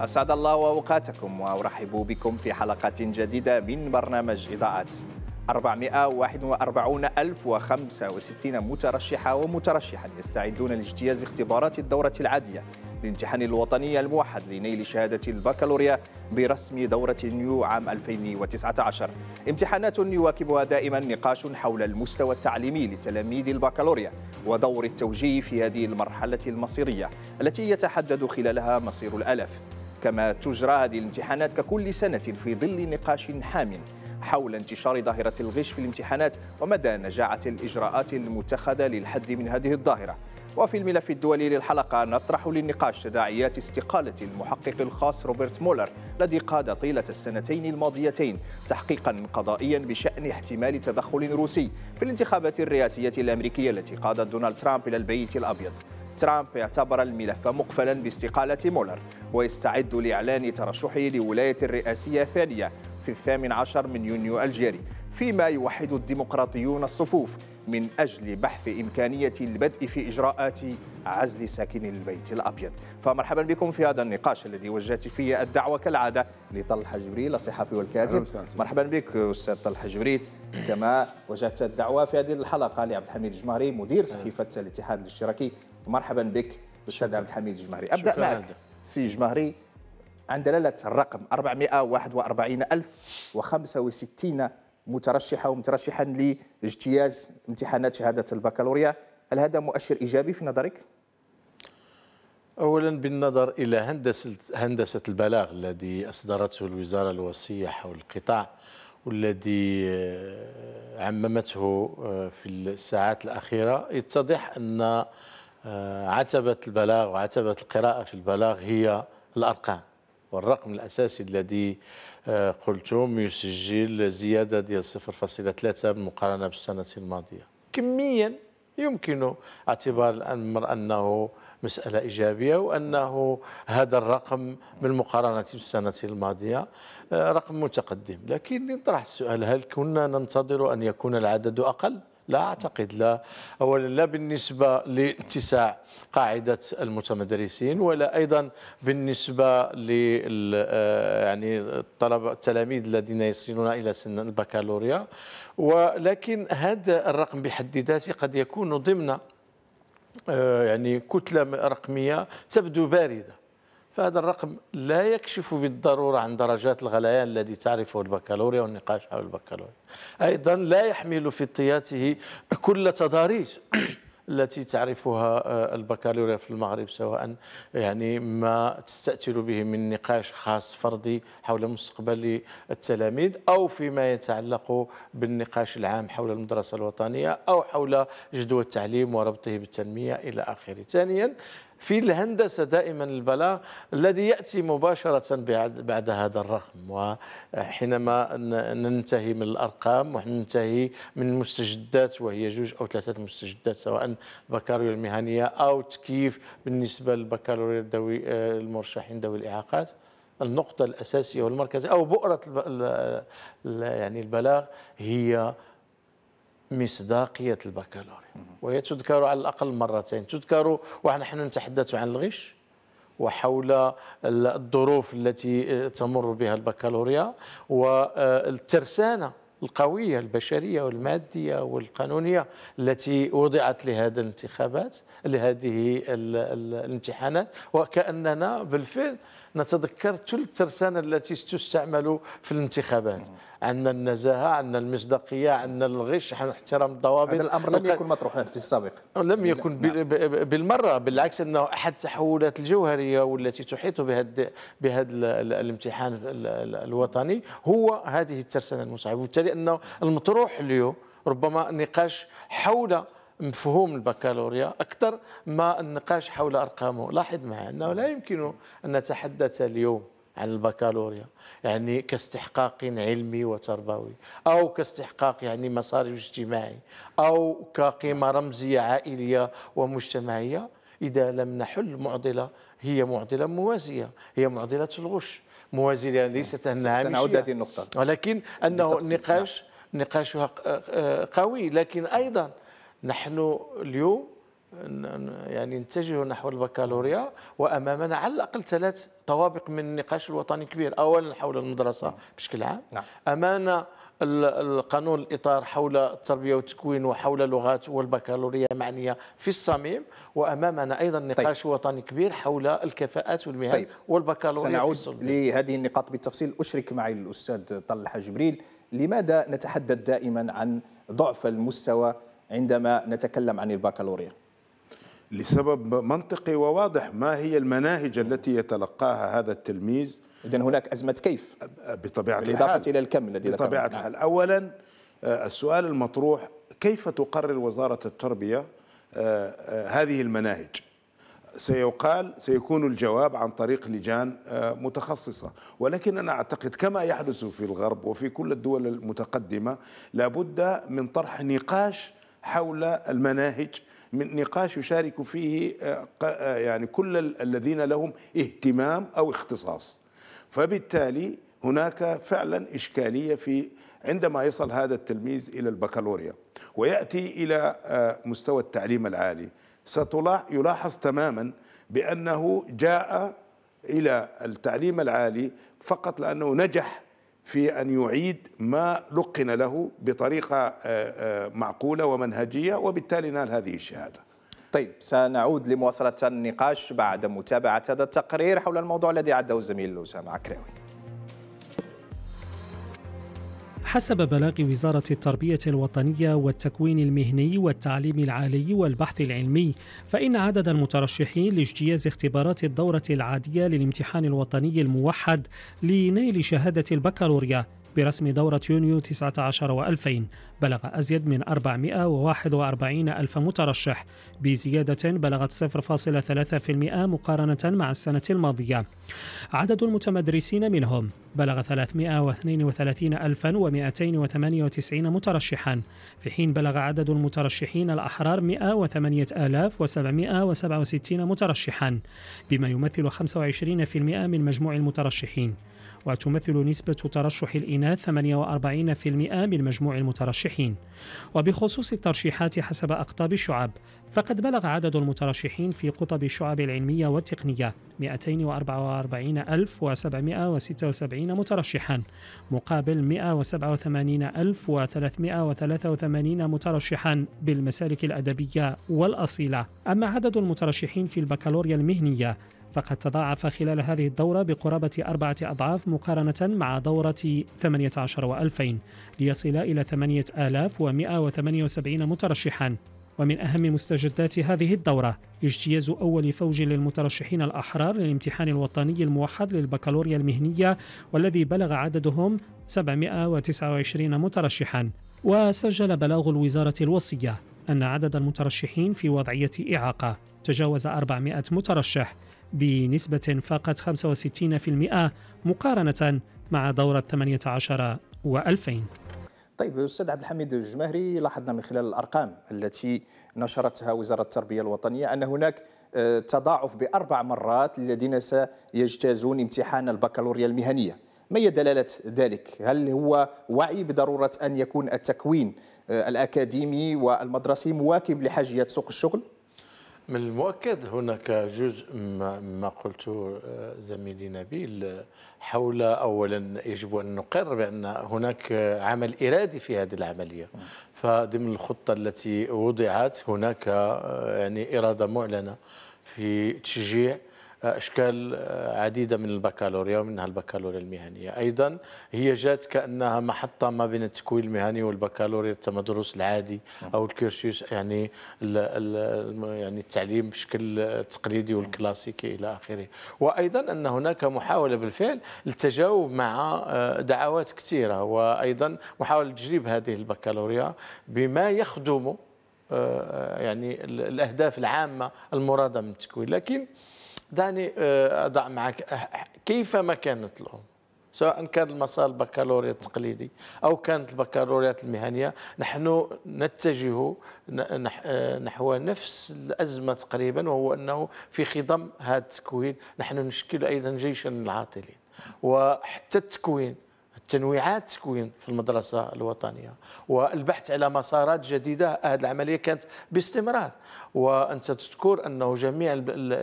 أسعد الله أوقاتكم وأرحب بكم في حلقة جديدة من برنامج إضاءات 441065 مترشحة ومترشحا يستعدون لاجتياز اختبارات الدورة العادية لامتحان الوطني الموحد لنيل شهادة البكالوريا برسم دورة نيو عام 2019 امتحانات يواكبها دائما نقاش حول المستوى التعليمي لتلاميذ البكالوريا ودور التوجيه في هذه المرحلة المصيرية التي يتحدد خلالها مصير الألف كما تجرى هذه الامتحانات ككل سنة في ظل نقاش حام حول انتشار ظاهرة الغش في الامتحانات ومدى نجاعة الإجراءات المتخذة للحد من هذه الظاهرة وفي الملف الدولي للحلقة نطرح للنقاش تداعيات استقالة المحقق الخاص روبرت مولر الذي قاد طيلة السنتين الماضيتين تحقيقا قضائيا بشأن احتمال تدخل روسي في الانتخابات الرئاسية الأمريكية التي قادت دونالد ترامب إلى البيت الأبيض ترامب اعتبر الملف مقفلا باستقالة مولر ويستعد لإعلان ترشحه لولاية الرئاسية الثانية في الثامن عشر من يونيو الجاري فيما يوحد الديمقراطيون الصفوف من أجل بحث إمكانية البدء في إجراءات عزل ساكن البيت الأبيض فمرحبا بكم في هذا النقاش الذي وجهت فيه الدعوة كالعادة لطلحة جبريل الصحفي والكاتب مرحبا بك أستاذ طلحة جبريل كما وجهت الدعوة في هذه الحلقة لعبد الحميد الجمهري مدير صحيفة الاتحاد الاشتراكي مرحبا بك الاستاذ عبد الحميد الجمهري ابدا معك سي جمهري عن دلالة الرقم 441065 مترشحة ومترشحا لاجتياز امتحانات شهادة البكالوريا هل هذا مؤشر إيجابي في نظرك؟ أولا بالنظر إلى هندسة, هندسة البلاغ الذي أصدرته الوزارة الوصية حول القطاع والذي آه، عممته آه، في الساعات الأخيرة يتضح أن آه، عتبة البلاغ وعتبة القراءة في البلاغ هي الأرقام والرقم الأساسي الذي آه، قلتم يسجل زيادة ديال 0.3 بالمقارنة بالسنة الماضية كميا يمكن اعتبار الأمر أنه مسألة إيجابية وأنه هذا الرقم بالمقارنة بالسنة الماضية آه، رقم متقدم لكن نطرح السؤال هل كنا ننتظر أن يكون العدد أقل؟ لا أعتقد لا أولا لا بالنسبة لاتساع قاعدة المتمدرسين ولا أيضا بالنسبة لل آه، يعني الطلبة التلاميذ الذين يصلون إلى سن البكالوريا ولكن هذا الرقم بحد ذاته قد يكون ضمن آه، يعني كتلة رقمية تبدو باردة فهذا الرقم لا يكشف بالضرورة عن درجات الغليان الذي تعرفه البكالوريا والنقاش حول البكالوريا أيضا لا يحمل في طياته كل تضاريس التي تعرفها آه، البكالوريا في المغرب سواء يعني ما تستأثر به من نقاش خاص فردي حول مستقبل التلاميذ أو فيما يتعلق بالنقاش العام حول المدرسة الوطنية أو حول جدوى التعليم وربطه بالتنمية إلى آخره ثانيا في الهندسة دائما البلاغ الذي يأتي مباشرة بعد, بعد هذا الرقم وحينما ننتهي من الأرقام وننتهي من المستجدات وهي جوج أو ثلاثة مستجدات سواء البكالوريا المهنية أو تكييف بالنسبة للبكالوريا الدوي المرشحين ذوي الإعاقات النقطة الأساسية والمركزية أو بؤرة يعني البلاغ هي مصداقية البكالوريا وهي تذكر على الأقل مرتين تذكر ونحن نتحدث عن الغش وحول الظروف التي آه، تمر بها البكالوريا والترسانة القوية البشرية والمادية والقانونية التي وضعت لهذا الانتخابات لهذه الامتحانات وكأننا بالفعل نتذكر تلك الترسانة التي تستعمل في الانتخابات عندنا النزاهه عندنا المصداقيه عندنا الغش احترام الضوابط هذا الامر لم يكن مطروحا في السابق لم يكن نعم. بالمره بالعكس انه احد التحولات الجوهريه والتي تحيط بهذا بهذا الامتحان الوطني هو هذه الترسانه المصعبه وبالتالي انه المطروح اليوم ربما نقاش حول مفهوم البكالوريا اكثر ما النقاش حول ارقامه لاحظ معي انه لا يمكن ان نتحدث اليوم عن البكالوريا يعني كاستحقاق علمي وتربوي أو كاستحقاق يعني مصاريف اجتماعي أو كقيمة رمزية عائلية ومجتمعية إذا لم نحل معضلة هي معضلة موازية هي معضلة الغش موازية يعني ليست أنها سنعود هذه النقطة ولكن أنه نقاش نقاشها قوي لكن أيضا نحن اليوم يعني نتجه نحو البكالوريا وامامنا على الاقل ثلاث طوابق من النقاش الوطني كبير اولا حول المدرسه بشكل عام نعم. امامنا القانون الاطار حول التربيه والتكوين وحول اللغات والبكالوريا معنيه في الصميم وامامنا ايضا طيب. نقاش طيب. وطني كبير حول الكفاءات والمهن طيب. والبكالوريا سنعود لهذه النقاط بالتفصيل اشرك معي الاستاذ طلحه جبريل لماذا نتحدث دائما عن ضعف المستوى عندما نتكلم عن البكالوريا لسبب منطقي وواضح ما هي المناهج التي يتلقاها هذا التلميذ اذا هناك ازمه كيف بطبيعه بالاضافه الحال. الى الكم الذي بطبيعه نعم. الحال نعم. اولا آه، السؤال المطروح كيف تقرر وزاره التربيه آه، آه، هذه المناهج سيقال سيكون الجواب عن طريق لجان متخصصة ولكن أنا أعتقد كما يحدث في الغرب وفي كل الدول المتقدمة لابد من طرح نقاش حول المناهج من نقاش يشارك فيه آه، آه، يعني كل الذين لهم اهتمام أو اختصاص فبالتالي هناك فعلا إشكالية في عندما يصل هذا التلميذ إلى البكالوريا ويأتي إلى آه، مستوى التعليم العالي يلاحظ تماما بأنه جاء إلى التعليم العالي فقط لأنه نجح في أن يعيد ما لقن له بطريقة آه، آه، معقولة ومنهجية وبالتالي نال هذه الشهادة طيب سنعود لمواصلة النقاش بعد متابعة هذا التقرير حول الموضوع الذي عده الزميل أسامة عكراوي حسب بلاغ وزارة التربية الوطنية والتكوين المهني والتعليم العالي والبحث العلمي فإن عدد المترشحين لاجتياز اختبارات الدورة العادية للامتحان الوطني الموحد لنيل شهادة البكالوريا برسم دورة يونيو 19 و2000 بلغ أزيد من 441 ألف مترشح بزيادة بلغت 0.3% مقارنة مع السنة الماضية عدد المتمدرسين منهم بلغ 332298 مترشحا في حين بلغ عدد المترشحين الأحرار 108767 مترشحا بما يمثل 25% من مجموع المترشحين وتمثل نسبة ترشح الإناث 48% من مجموع المترشحين وبخصوص الترشيحات حسب أقطاب الشعب فقد بلغ عدد المترشحين في قطب الشعب العلمية والتقنية 244776 مترشحا مقابل 187383 مترشحا بالمسالك الأدبية والأصيلة أما عدد المترشحين في البكالوريا المهنية فقد تضاعف خلال هذه الدورة بقرابة أربعة أضعاف مقارنة مع دورة 18 و2000 ليصل إلى 8178 مترشحا ومن أهم مستجدات هذه الدورة اجتياز أول فوج للمترشحين الأحرار للامتحان الوطني الموحد للبكالوريا المهنية والذي بلغ عددهم 729 مترشحا وسجل بلاغ الوزارة الوصية أن عدد المترشحين في وضعية إعاقة تجاوز 400 مترشح بنسبة فاقت 65% مقارنة مع دورة 18 و2000 طيب أستاذ عبد الحميد الجماهري لاحظنا من خلال الأرقام التي نشرتها وزارة التربية الوطنية أن هناك آه، تضاعف بأربع مرات للذين سيجتازون امتحان البكالوريا المهنية ما هي دلالة ذلك؟ هل هو وعي بضرورة أن يكون التكوين آه، الأكاديمي والمدرسي مواكب لحاجية سوق الشغل؟ من المؤكد هناك جزء ما قلته آه، زميلي نبيل آه، حول اولا يجب ان نقر بان هناك عمل ارادي في هذه العمليه فضمن الخطه التي وضعت هناك آه، يعني اراده معلنه في تشجيع اشكال آه، عديده من البكالوريا ومنها البكالوريا المهنيه ايضا هي جات كانها محطه ما بين التكوين المهني والبكالوريا التمدرس العادي او الكيرسيوس يعني يعني التعليم بشكل التقليدي والكلاسيكي الى اخره وايضا ان هناك محاوله بالفعل للتجاوب مع آه، دعوات كثيره وايضا محاوله تجريب هذه البكالوريا بما يخدم آه، يعني الاهداف العامه المراده من التكوين لكن دعني آه، أضع معك كيفما كانت لهم سواء كان المسار البكالوريا التقليدي او كانت البكالوريا المهنيه نحن نتجه آه، نحو نفس الازمه تقريبا وهو انه في خضم هذا التكوين نحن نشكل ايضا جيشا العاطلين وحتى التكوين تنويعات تكوين في المدرسة الوطنية والبحث على مسارات جديدة هذه العملية كانت باستمرار وانت تذكر انه جميع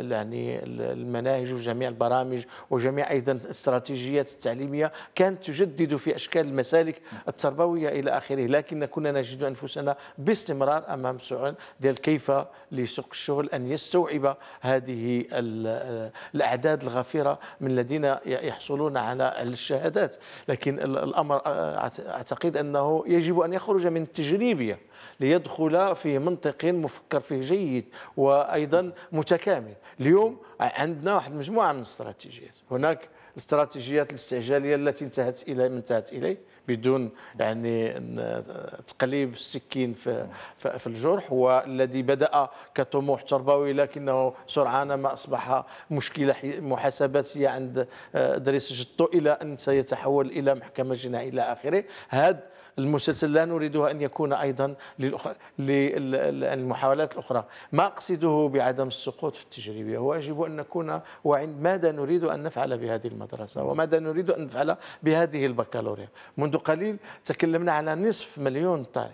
يعني المناهج وجميع البرامج وجميع ايضا الاستراتيجيات التعليميه كانت تجدد في اشكال المسالك التربويه الى اخره لكن كنا نجد انفسنا باستمرار امام سؤال ديال كيف لسوق الشغل ان يستوعب هذه الاعداد الغفيره من الذين يحصلون على الشهادات لكن الامر اعتقد انه يجب ان يخرج من التجريبيه ليدخل في منطق مفكر فيه جيد جيد وايضا متكامل اليوم عندنا واحد مجموعه من الاستراتيجيات هناك الاستراتيجيات الاستعجاليه التي انتهت الى ما انتهت اليه بدون يعني تقليب السكين في في الجرح والذي بدا كطموح تربوي لكنه سرعان ما اصبح مشكله محاسباتيه عند ادريس جطو الى ان سيتحول الى محكمه جنائيه الى اخره هذا المسلسل لا نريدها أن يكون أيضا للمحاولات الأخرى ما أقصده بعدم السقوط في التجريبية هو يجب أن نكون وعند ماذا نريد أن نفعل بهذه المدرسة وماذا نريد أن نفعل بهذه البكالوريا منذ قليل تكلمنا على نصف مليون طالب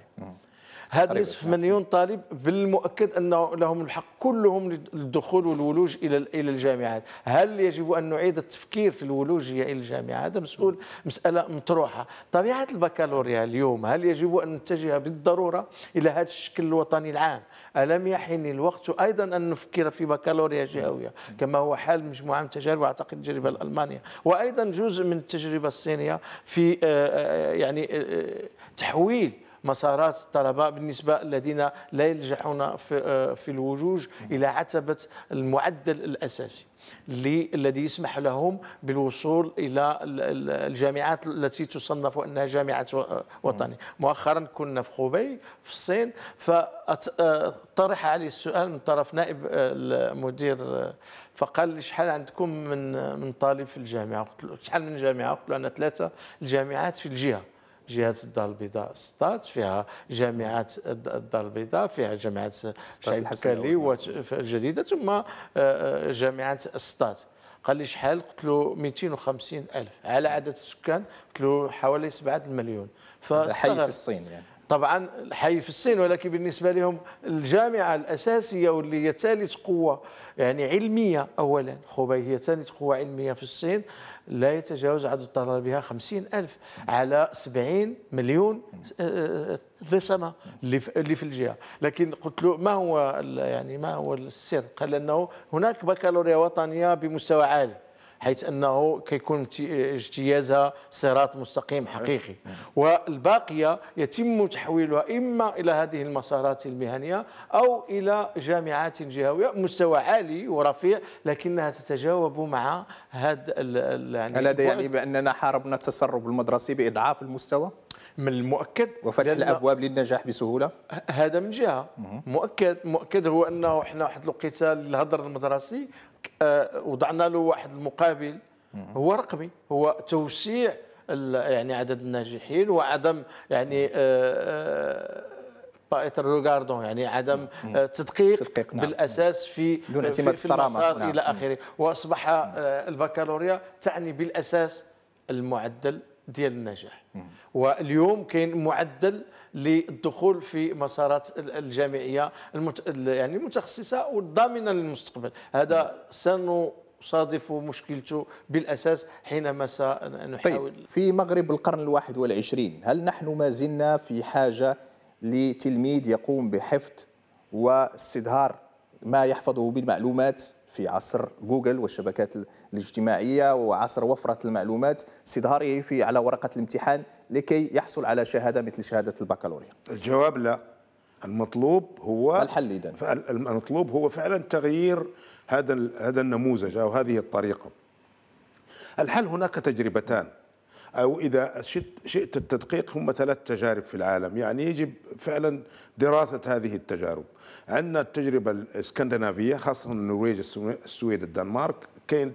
هذا نصف مليون طالب بالمؤكد أنه لهم الحق كلهم للدخول والولوج إلى إلى الجامعات هل يجب أن نعيد التفكير في الولوجية إلى الجامعة هذا مسؤول مسألة مطروحة طبيعة البكالوريا اليوم هل يجب أن نتجه بالضرورة إلى هذا الشكل الوطني العام ألم يحن الوقت أيضا أن نفكر في بكالوريا جهوية كما هو حال مجموعة من التجارب وأعتقد التجربة الألمانية وأيضا جزء من التجربة الصينية في آه، آه، يعني آه، تحويل مسارات الطلبة بالنسبة الذين لا يلجحون في, آه، في إلى عتبة المعدل الأساسي الذي يسمح لهم بالوصول الى الجامعات التي تصنف انها جامعه آه، وطنيه مؤخرا كنا في خبي في الصين فطرح آه، علي السؤال من طرف نائب المدير فقال لي شحال عندكم من من طالب في الجامعه قلت له شحال من جامعه قلت له انا ثلاثه الجامعات في الجهه جهه الدار البيضاء سطات فيها جامعه الدار البيضاء فيها جامعه الشيخ الحكالي الجديده ثم آه، آه، جامعه سطات قال لي شحال قلت له 250 الف على عدد السكان قلت له حوالي 7 مليون فحي في الصين يعني طبعا حي في الصين ولكن بالنسبه لهم الجامعه الاساسيه واللي هي ثالث قوه يعني علميه اولا خبي هي ثالث قوه علميه في الصين لا يتجاوز عدد طلابها خمسين ألف على سبعين مليون آه، آه، رسمة اللي في الجهة لكن قلت له ما هو يعني ما هو السر قال أنه هناك بكالوريا وطنية بمستوى عالي حيث انه كيكون اجتيازها صراط مستقيم حقيقي نعم. نعم. والباقيه يتم تحويلها اما الى هذه المسارات المهنيه او الى جامعات جهويه مستوى عالي ورفيع لكنها تتجاوب مع هذا يعني هل هذا يعني باننا حاربنا التسرب المدرسي باضعاف المستوى؟ من المؤكد وفتح الابواب للنجاح بسهوله هذا من جهه مؤكد مؤكد هو انه احنا واحد الوقيته للهدر المدرسي آه، وضعنا له واحد المقابل هو رقمي هو توسيع يعني عدد الناجحين وعدم يعني آه، آه، يعني عدم تدقيق, نعم. بالاساس في دون اعتماد الصرامه نعم. الى اخره واصبح البكالوريا تعني بالاساس المعدل ديال النجاح واليوم كاين معدل للدخول في مسارات الجامعيه المت... يعني المتخصصه والضامنه للمستقبل هذا سنصادف مشكلته بالاساس حينما سنحاول طيب في مغرب القرن الواحد والعشرين هل نحن ما زلنا في حاجه لتلميذ يقوم بحفظ واستظهار ما يحفظه بالمعلومات في عصر جوجل والشبكات الاجتماعية وعصر وفرة المعلومات استظهاره في على ورقة الامتحان لكي يحصل على شهادة مثل شهادة البكالوريا الجواب لا المطلوب هو الحل إذن المطلوب هو فعلا تغيير هذا هذا النموذج أو هذه الطريقة الحل هناك تجربتان أو إذا شئت التدقيق هم ثلاث تجارب في العالم يعني يجب فعلا دراسة هذه التجارب عندنا التجربة الاسكندنافية خاصة النرويج السويد الدنمارك كانت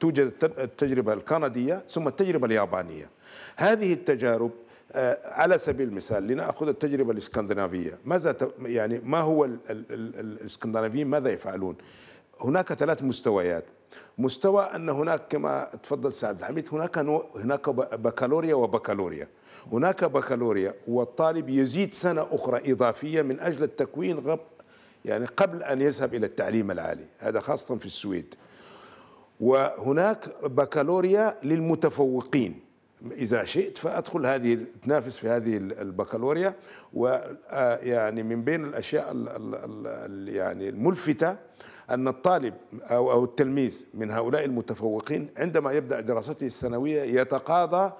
توجد التجربة الكندية ثم التجربة اليابانية هذه التجارب آه، على سبيل المثال لنأخذ التجربة الاسكندنافية ماذا يعني ما هو الاسكندنافيين ماذا يفعلون هناك ثلاث مستويات مستوى ان هناك كما تفضل سعد الحميد هناك نوع هناك بكالوريا وبكالوريا هناك بكالوريا والطالب يزيد سنه اخرى اضافيه من اجل التكوين غب يعني قبل ان يذهب الى التعليم العالي هذا خاصه في السويد وهناك بكالوريا للمتفوقين اذا شئت فادخل هذه تنافس في هذه البكالوريا ويعني آه، من بين الاشياء الـ ال ال يعني الملفته أن الطالب أو أو التلميذ من هؤلاء المتفوقين عندما يبدأ دراسته السنوية يتقاضى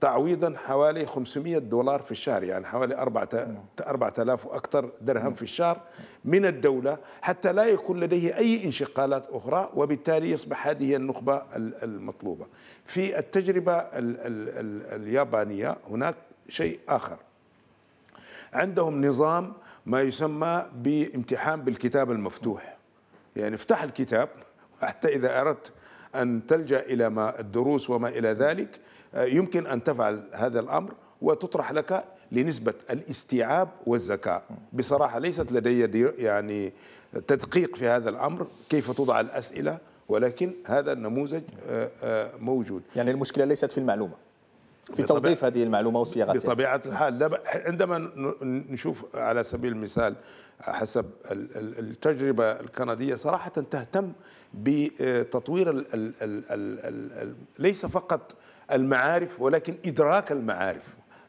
تعويضا حوالي 500 دولار في الشهر يعني حوالي 4000 واكثر درهم في الشهر من الدوله حتى لا يكون لديه اي انشقالات اخرى وبالتالي يصبح هذه النخبه المطلوبه. في التجربه ال ال ال اليابانيه هناك شيء اخر. عندهم نظام ما يسمى بامتحان بالكتاب المفتوح. يعني افتح الكتاب حتى إذا أردت أن تلجأ إلى ما الدروس وما إلى ذلك آه، يمكن أن تفعل هذا الأمر وتطرح لك لنسبة الاستيعاب والذكاء بصراحة ليست لدي يعني تدقيق في هذا الأمر كيف توضع الأسئلة ولكن هذا النموذج آه، آه، موجود يعني المشكلة ليست في المعلومة في توظيف هذه المعلومة وصياغتها بطبيعة الحال عندما نشوف على سبيل المثال حسب التجربة الكندية صراحة تهتم بتطوير الـ الـ الـ الـ الـ ليس فقط المعارف ولكن إدراك المعارف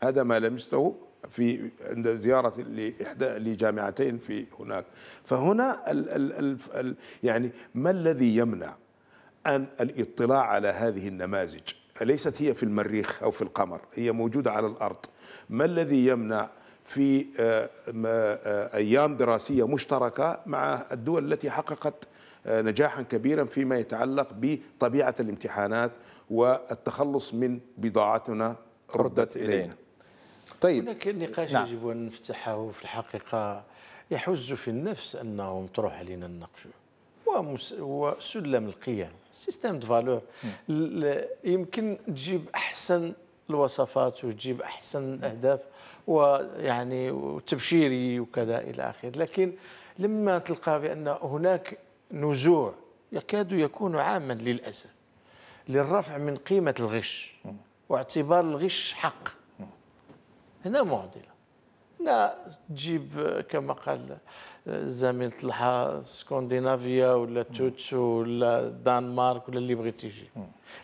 هذا ما لمسته في عند زيارة لإحدى لجامعتين في هناك فهنا الـ الـ الـ الـ يعني ما الذي يمنع أن الاطلاع على هذه النماذج ليست هي في المريخ أو في القمر هي موجودة على الأرض ما الذي يمنع في آه، آه، ايام دراسيه مشتركه مع الدول التي حققت آه، نجاحا كبيرا فيما يتعلق بطبيعه الامتحانات والتخلص من بضاعتنا ردت الينا. طيب هناك نقاش نعم. يجب ان نفتحه في الحقيقه يحز في النفس انه مطروح علينا النقش وسلم القيم سيستم فالور يمكن تجيب احسن الوصفات وتجيب احسن الاهداف ويعني وتبشيري وكذا إلى آخره لكن لما تلقى بأن هناك نزوع يكاد يكون عاما للأسف للرفع من قيمة الغش واعتبار الغش حق هنا معضلة لا تجيب كما قال الزميل طلحه سكندنافيا ولا توتسو ولا دانمارك ولا اللي بغيت يجي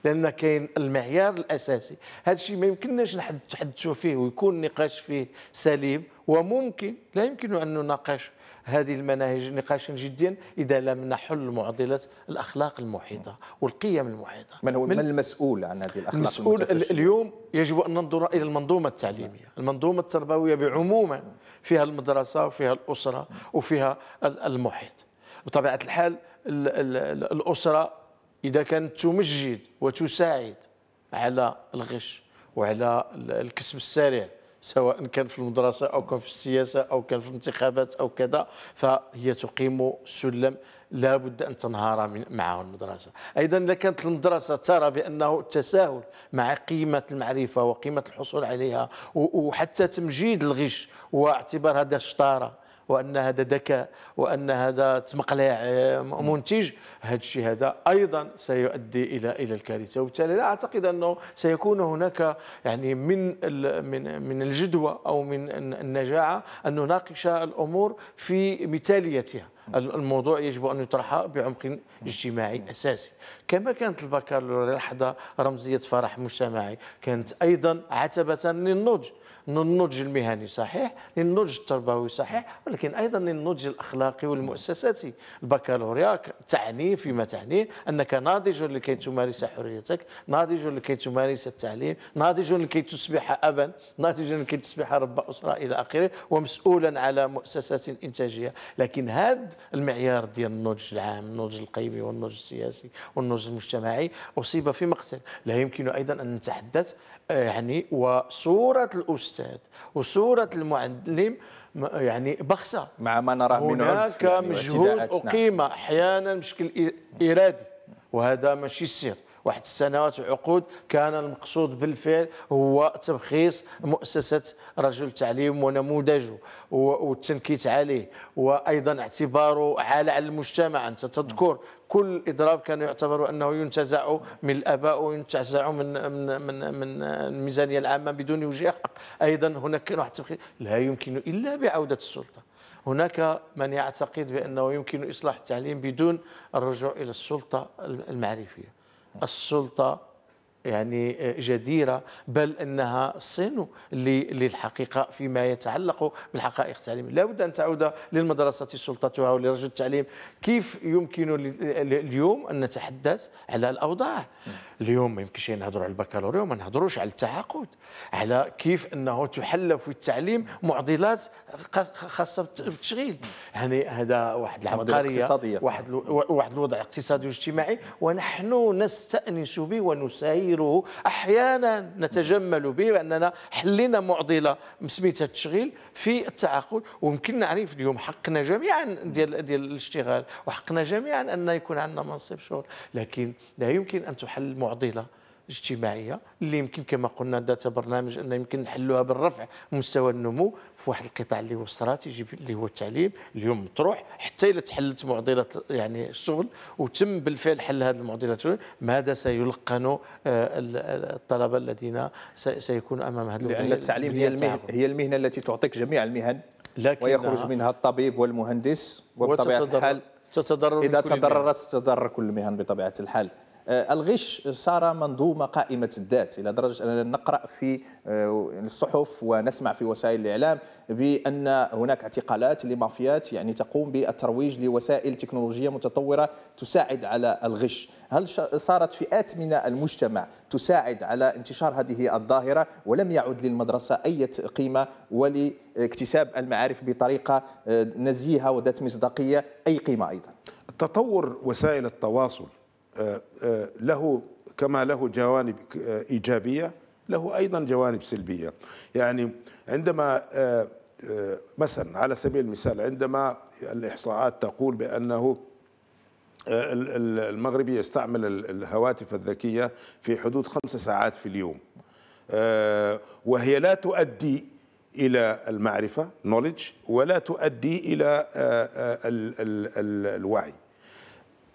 لان كاين المعيار الاساسي هذا الشيء ما يمكنناش نتحدثوا فيه ويكون نقاش فيه سليم وممكن لا يمكن ان نناقش هذه المناهج نقاشا جديا اذا لم نحل معضله الاخلاق المحيطه والقيم المحيطه من هو من المسؤول عن هذه الاخلاق المسؤول اليوم يجب ان ننظر الى المنظومه التعليميه المنظومه التربويه بعموما فيها المدرسة وفيها الأسرة وفيها المحيط بطبيعة الحال الأسرة إذا كانت تمجد وتساعد على الغش وعلى الكسب السريع سواء كان في المدرسه او كان في السياسه او كان في الانتخابات او كذا فهي تقيم سلم لا بد ان تنهار معه المدرسه ايضا اذا كانت المدرسه ترى بانه التساهل مع قيمه المعرفه وقيمه الحصول عليها وحتى تمجيد الغش واعتبار هذا شطاره وان هذا ذكاء وان هذا تمقلع منتج هذا الشيء هذا ايضا سيؤدي الى الى الكارثه وبالتالي لا اعتقد انه سيكون هناك يعني من من من الجدوى او من النجاعه ان نناقش الامور في مثاليتها الموضوع يجب ان يطرح بعمق اجتماعي اساسي كما كانت البكالوريا لحظه رمزيه فرح مجتمعي كانت ايضا عتبه للنضج للنضج المهني صحيح للنضج التربوي صحيح ولكن ايضا للنضج الاخلاقي والمؤسساتي البكالوريا تعني فيما تعنيه انك ناضج لكي تمارس حريتك ناضج لكي تمارس التعليم ناضج لكي تصبح ابا ناضج لكي تصبح رب اسره الى اخره ومسؤولا على مؤسسات انتاجيه لكن هذا المعيار ديال النضج العام النضج القيمي والنضج السياسي والنضج المجتمعي اصيب في مقتل لا يمكن ايضا ان نتحدث آه، يعني وصورة الأستاذ وصورة المعلم يعني بخسة مع ما نراه من هناك يعني مجهود أقيم أحيانا بشكل إرادي وهذا ماشي سر واحد السنوات وعقود كان المقصود بالفعل هو تبخيص مؤسسة رجل التعليم ونموذجه والتنكيت عليه وأيضا اعتباره عالة على المجتمع أنت تذكر كل اضراب كان يعتبر انه ينتزع من الاباء وينتزع من من من, من الميزانيه العامه بدون وجه حق ايضا هناك كان واحد التبخير لا يمكن الا بعوده السلطه هناك من يعتقد بانه يمكن اصلاح التعليم بدون الرجوع الى السلطه المعرفيه السلطة يعني آه، جديرة بل أنها صين للحقيقة فيما يتعلق بالحقائق التعليمية لا بد أن تعود للمدرسة سلطتها ولرجل التعليم كيف يمكن اليوم أن نتحدث على الأوضاع اليوم ما يمكنش نهضروا على البكالوريا وما نهضروش على التعاقد على كيف أنه تحل في التعليم معضلات خاصة بالتشغيل يعني هذا واحد العبقرية واحد واحد الوضع اقتصادي واجتماعي ونحن نستأنس به ونساير غيره احيانا نتجمل به باننا حلينا معضله مسميتها التشغيل في التعاقد ويمكن نعرف اليوم حقنا جميعا ديال ديال الاشتغال وحقنا جميعا ان يكون عندنا منصب شغل لكن لا يمكن ان تحل معضله اجتماعيه اللي يمكن كما قلنا ذات برنامج ان يمكن نحلوها بالرفع مستوى النمو في واحد القطاع اللي هو استراتيجي اللي هو التعليم اليوم مطروح حتى إلى تحلت معضله يعني الشغل وتم بالفعل حل هذه المعضلات ماذا سيلقن آه، الطلبه الذين سيكون امام هذه لان التعليم هي المهنه هي المهنه التي تعطيك جميع المهن لكن ويخرج منها الطبيب والمهندس وبطبيعه الحال تتضرر اذا تضررت تتضرر كل المهن بطبيعه الحال آه، الغش صار منظومة قائمة الذات إلى درجة أننا نقرأ في آه، الصحف ونسمع في وسائل الإعلام بأن هناك اعتقالات لمافيات يعني تقوم بالترويج لوسائل تكنولوجية متطورة تساعد على الغش هل صارت فئات من المجتمع تساعد على انتشار هذه الظاهرة ولم يعد للمدرسة أي قيمة ولإكتساب المعارف بطريقة آه، نزيهة وذات مصداقية أي قيمة أيضا تطور وسائل التواصل آه، آه، له كما له جوانب آه، إيجابية له أيضا جوانب سلبية يعني عندما مثلا على سبيل المثال عندما الإحصاءات تقول بأنه المغربي يستعمل الهواتف الذكية في حدود خمس ساعات في اليوم وهي لا تؤدي إلى المعرفة knowledge ولا تؤدي إلى الوعي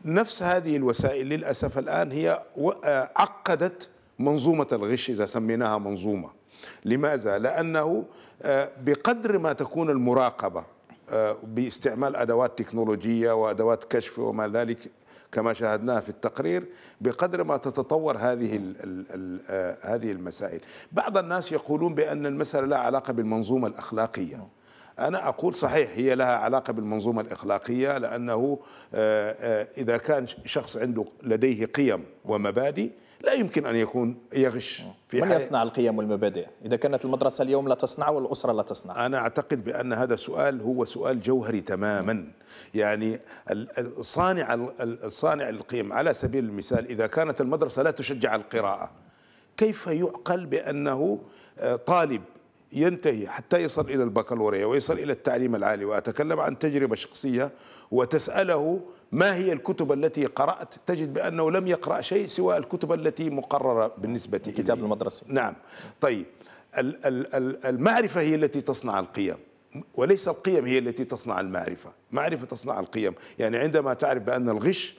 نفس هذه الوسائل للأسف الآن هي آه، عقدت منظومة الغش إذا سميناها منظومة لماذا؟ لأنه آه، بقدر ما تكون المراقبة آه، باستعمال أدوات تكنولوجية وأدوات كشف وما ذلك كما شاهدناها في التقرير بقدر ما تتطور هذه ال ال هذه المسائل بعض الناس يقولون بأن المسألة لا علاقة بالمنظومة الأخلاقية أنا أقول صحيح هي لها علاقة بالمنظومة الإخلاقية لأنه آه، آه، إذا كان شخص عنده لديه قيم ومبادئ لا يمكن أن يكون يغش في من يصنع القيم والمبادئ؟ إذا كانت المدرسة اليوم لا تصنع والأسرة لا تصنع أنا أعتقد بأن هذا السؤال هو سؤال جوهري تماما يعني الصانع, الصانع القيم على سبيل المثال إذا كانت المدرسة لا تشجع القراءة كيف يعقل بأنه آه، طالب ينتهي حتى يصل إلى البكالوريا ويصل إلى التعليم العالي وأتكلم عن تجربة شخصية وتسأله ما هي الكتب التي قرأت تجد بأنه لم يقرأ شيء سوى الكتب التي مقررة بالنسبة إليه كتاب المدرسة نعم طيب المعرفة هي التي تصنع القيم وليس القيم هي التي تصنع المعرفة معرفة تصنع القيم يعني عندما تعرف بأن الغش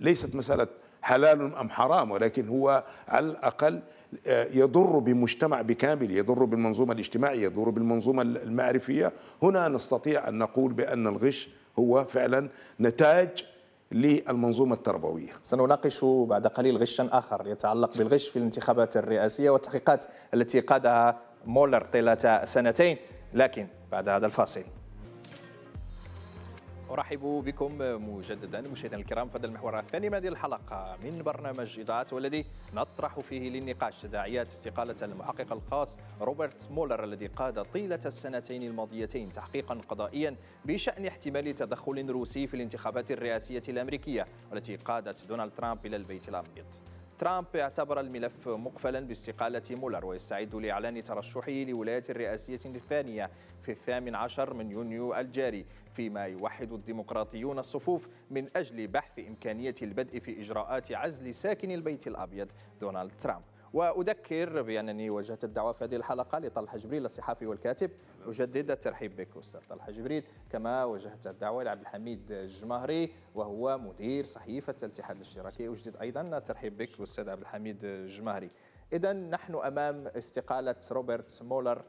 ليست مسألة حلال أم حرام ولكن هو على الأقل يضر بمجتمع بكامل يضر بالمنظومة الاجتماعية يضر بالمنظومة المعرفية هنا نستطيع أن نقول بأن الغش هو فعلا نتاج للمنظومة التربوية سنناقش بعد قليل غشا آخر يتعلق بالغش في الانتخابات الرئاسية والتحقيقات التي قادها مولر طيلة سنتين لكن بعد هذا الفاصل ارحب بكم مجددا مشاهدينا الكرام في هذا المحور الثاني من هذه الحلقه من برنامج اضاءات والذي نطرح فيه للنقاش تداعيات استقاله المحقق الخاص روبرت مولر الذي قاد طيله السنتين الماضيتين تحقيقا قضائيا بشان احتمال تدخل روسي في الانتخابات الرئاسيه الامريكيه والتي قادت دونالد ترامب الى البيت الابيض ترامب اعتبر الملف مقفلا باستقالة مولر ويستعد لإعلان ترشحه لولاية رئاسية الثانية في الثامن عشر من يونيو الجاري فيما يوحد الديمقراطيون الصفوف من أجل بحث إمكانية البدء في إجراءات عزل ساكن البيت الأبيض دونالد ترامب واذكر بانني وجهت الدعوه في هذه الحلقه لطلحه جبريل الصحفي والكاتب اجدد الترحيب بك استاذ طلحه جبريل كما وجهت الدعوه لعبد الحميد الجماهري وهو مدير صحيفه الاتحاد الاشتراكي اجدد ايضا الترحيب بك استاذ عبد الحميد الجماهري اذا نحن امام استقاله روبرت مولر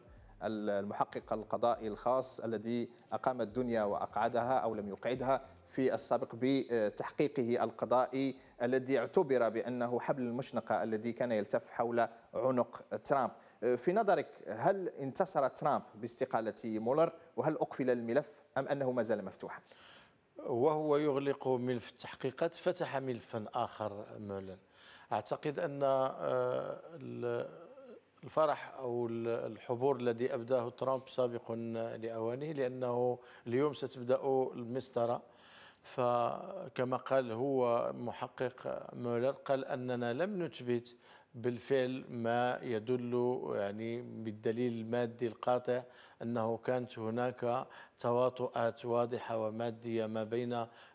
المحقق القضائي الخاص الذي أقام الدنيا وأقعدها أو لم يقعدها في السابق بتحقيقه القضائي الذي اعتبر بأنه حبل المشنقة الذي كان يلتف حول عنق ترامب في نظرك هل انتصر ترامب باستقالة مولر وهل أقفل الملف أم أنه ما زال مفتوحا؟ وهو يغلق ملف التحقيقات فتح ملفا آخر مولر أعتقد أن آه، الفرح او الحبور الذي ابداه ترامب سابق لاوانه لانه اليوم ستبدا المسطره فكما قال هو محقق مولر قال أننا لم نثبت بالفعل ما يدل يعني بالدليل المادي القاطع أنه كانت هناك تواطؤات واضحة ومادية ما بين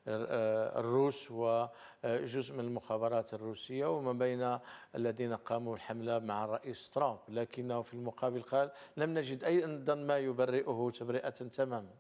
آه، الروس وجزء من المخابرات الروسية وما بين الذين قاموا الحملة مع الرئيس ترامب لكنه في المقابل قال لم نجد أيضا ما يبرئه تبرئة تماما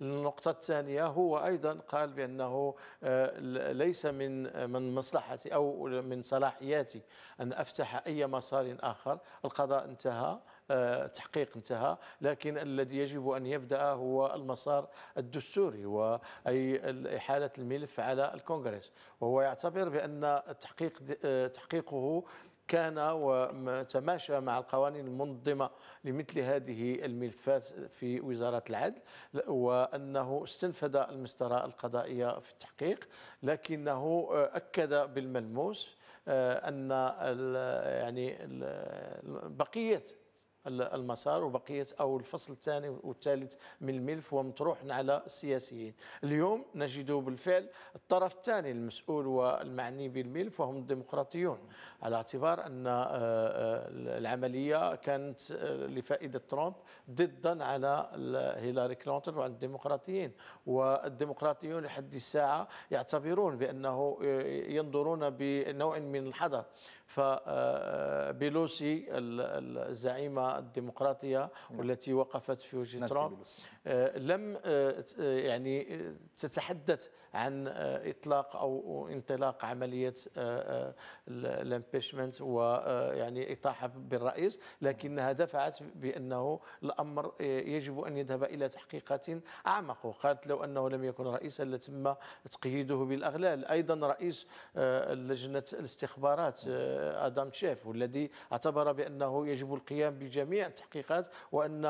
النقطة الثانية هو أيضا قال بأنه آه، ليس من من مصلحتي أو من صلاحياتي أن أفتح أي مسار آخر القضاء انتهى آه، تحقيق انتهى لكن الذي يجب أن يبدأ هو المسار الدستوري وأي إحالة الملف على الكونغرس وهو يعتبر بأن تحقيق آه، تحقيقه كان وتماشى مع القوانين المنظمة لمثل هذه الملفات في وزارة العدل وأنه استنفذ المسطرة القضائية في التحقيق لكنه آه، أكد بالملموس أن يعني بقية المسار وبقيه او الفصل الثاني والثالث من الملف ومطروح على السياسيين اليوم نجد بالفعل الطرف الثاني المسؤول والمعني بالملف وهم الديمقراطيون على اعتبار ان آه، آه، العمليه كانت آه، لفائده ترامب ضدا على هيلاري كلينتون وعلى الديمقراطيين والديمقراطيون لحد الساعه يعتبرون بانه ينظرون بنوع من الحذر فبيلوسي آه، آه، الزعيمة الديمقراطية نعم. والتي وقفت في وجه ترامب آه، لم يعني تتحدث عن آه، اطلاق او انطلاق عمليه آه، آه، الامبيشمنت ويعني اطاحه بالرئيس لكنها دفعت بانه الامر يجب ان يذهب الى تحقيقات اعمق وقالت لو انه لم يكن رئيسا لتم تقييده بالاغلال ايضا رئيس لجنه الاستخبارات ادم شيف والذي اعتبر بانه يجب القيام بجميع التحقيقات وان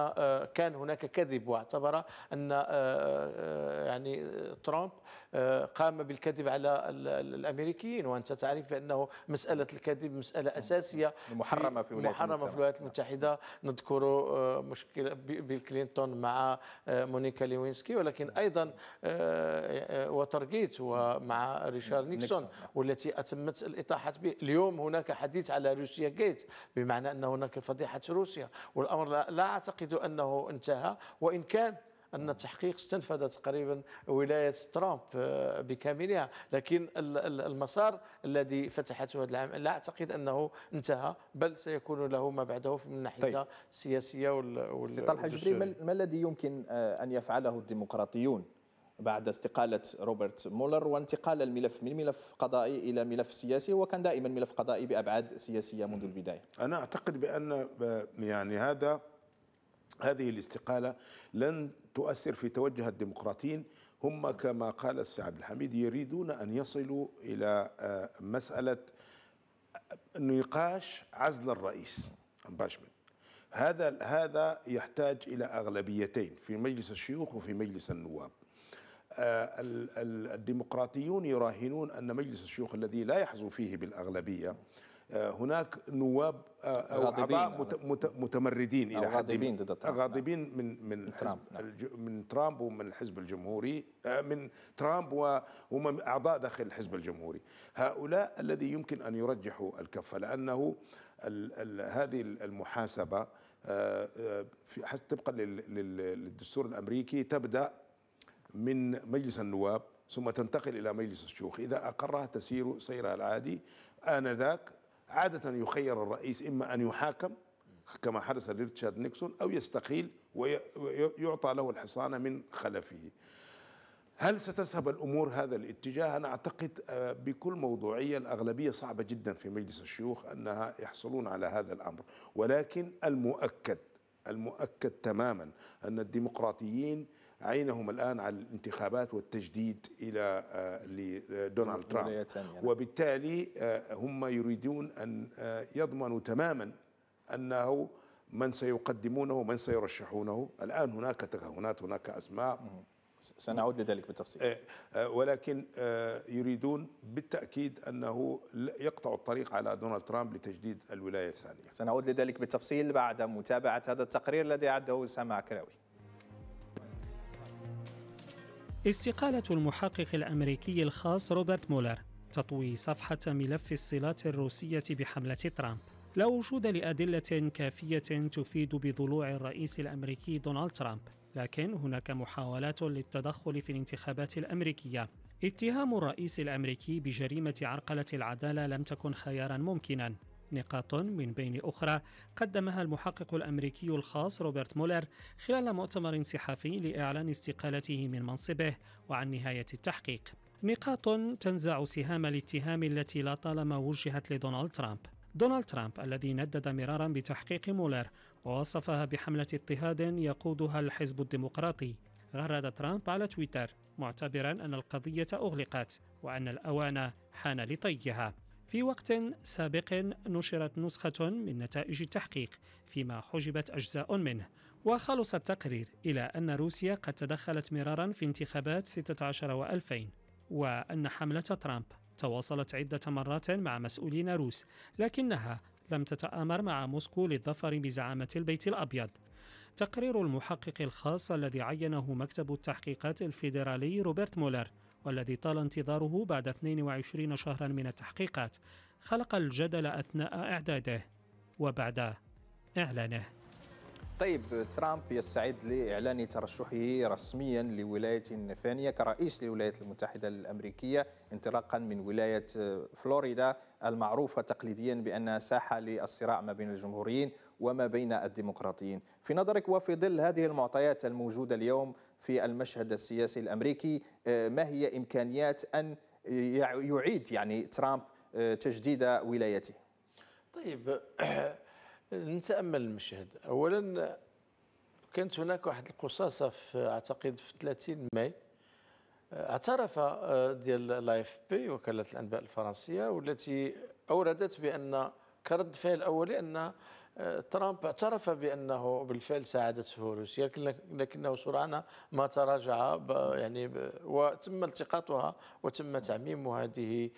كان هناك كذب واعتبر ان يعني ترامب قام بالكذب على الامريكيين وانت تعرف بانه مساله الكذب مساله اساسيه محرمه في الولايات محرمه المتحدة. في الولايات المتحده نذكر آه، مشكله بيل كلينتون مع آه، مونيكا ليوينسكي ولكن ايضا آه، وترغيت ومع ريشارد نيكسون والتي اتمت الاطاحه به اليوم هناك حديث على روسيا جيت بمعنى ان هناك فضيحه روسيا والامر لا اعتقد انه انتهى وان كان ان التحقيق استنفذ تقريبا ولايه ترامب آه، بكاملها لكن المسار الذي فتحته هذا العام لا اعتقد انه انتهى بل سيكون له ما بعده من الناحيه طيب. السياسيه وال سي ما الذي يمكن آه، ان يفعله الديمقراطيون بعد استقالة روبرت مولر وانتقال الملف من ملف قضائي إلى ملف سياسي وكان دائما ملف قضائي بأبعاد سياسية منذ البداية أنا أعتقد بأن يعني هذا هذه الاستقالة لن تؤثر في توجه الديمقراطيين هم كما قال السيد عبد الحميد يريدون أن يصلوا إلى آه، مسألة نقاش عزل الرئيس هذا هذا يحتاج الى اغلبيتين في مجلس الشيوخ وفي مجلس النواب آه، الديمقراطيون يراهنون ان مجلس الشيوخ الذي لا يحظو فيه بالاغلبيه آه، هناك نواب آه، او اعضاء متمردين الى حد غاضبين ضد ترامب غاضبين من من ترامب من ترامب ومن الحزب الجمهوري آه، من ترامب وهم اعضاء داخل الحزب الجمهوري هؤلاء الذي يمكن ان يرجحوا الكفه لانه هذه المحاسبه في طبقا للدستور الامريكي تبدا من مجلس النواب ثم تنتقل الى مجلس الشيوخ اذا اقرها تسير سيرها العادي انذاك عادة يخير الرئيس إما أن يحاكم كما حدث لريتشارد نيكسون أو يستقيل ويعطى له الحصانة من خلفه هل ستذهب الأمور هذا الاتجاه؟ أنا أعتقد آه، بكل موضوعية الأغلبية صعبة جدا في مجلس الشيوخ أنها يحصلون على هذا الأمر ولكن المؤكد المؤكد تماما أن الديمقراطيين عينهم الآن على الانتخابات والتجديد إلى آه، لدونالد ترامب يعني. وبالتالي آه، هم يريدون أن آه، يضمنوا تماما أنه من سيقدمونه ومن سيرشحونه الآن هناك تكهنات هناك أسماء سنعود لذلك بالتفصيل ولكن يريدون بالتأكيد أنه يقطع الطريق على دونالد ترامب لتجديد الولاية الثانية سنعود لذلك بالتفصيل بعد متابعة هذا التقرير الذي أعده سامع كراوي استقالة المحقق الأمريكي الخاص روبرت مولر تطوي صفحة ملف الصلات الروسية بحملة ترامب لا وجود لأدلة كافية تفيد بضلوع الرئيس الأمريكي دونالد ترامب لكن هناك محاولات للتدخل في الانتخابات الأمريكية اتهام الرئيس الأمريكي بجريمة عرقلة العدالة لم تكن خيارا ممكنا نقاط من بين أخرى قدمها المحقق الأمريكي الخاص روبرت مولر خلال مؤتمر صحفي لإعلان استقالته من منصبه وعن نهاية التحقيق. نقاط تنزع سهام الاتهام التي لا طالما وجهت لدونالد ترامب. دونالد ترامب الذي ندد مرارا بتحقيق مولر ووصفها بحملة اضطهاد يقودها الحزب الديمقراطي. غرد ترامب على تويتر معتبرا أن القضية أغلقت وأن الأوان حان لطيها. في وقت سابق نشرت نسخة من نتائج التحقيق فيما حجبت أجزاء منه وخلص التقرير إلى أن روسيا قد تدخلت مرارا في انتخابات 16 و2000 وأن حملة ترامب تواصلت عدة مرات مع مسؤولين روس لكنها لم تتآمر مع موسكو للظفر بزعامة البيت الأبيض. تقرير المحقق الخاص الذي عينه مكتب التحقيقات الفيدرالي روبرت مولر والذي طال انتظاره بعد 22 شهرا من التحقيقات خلق الجدل أثناء إعداده وبعد إعلانه طيب ترامب يستعد لإعلان ترشحه رسميا لولاية ثانية كرئيس للولايات المتحدة الأمريكية انطلاقا من ولاية فلوريدا المعروفة تقليديا بأنها ساحة للصراع ما بين الجمهوريين وما بين الديمقراطيين في نظرك وفي ظل هذه المعطيات الموجودة اليوم في المشهد السياسي الامريكي آه، ما هي امكانيات ان يعيد يعني ترامب آه، تجديد ولايته طيب نتامل المشهد اولا كانت هناك واحد القصاصه في اعتقد في 30 ماي آه، اعترف ديال الاف بي وكاله الانباء الفرنسيه والتي اوردت بان كرد فعل اولي ان ترامب اعترف بانه بالفعل ساعدته روسيا لكنه سرعان ما تراجع يعني وتم التقاطها وتم تعميم هذه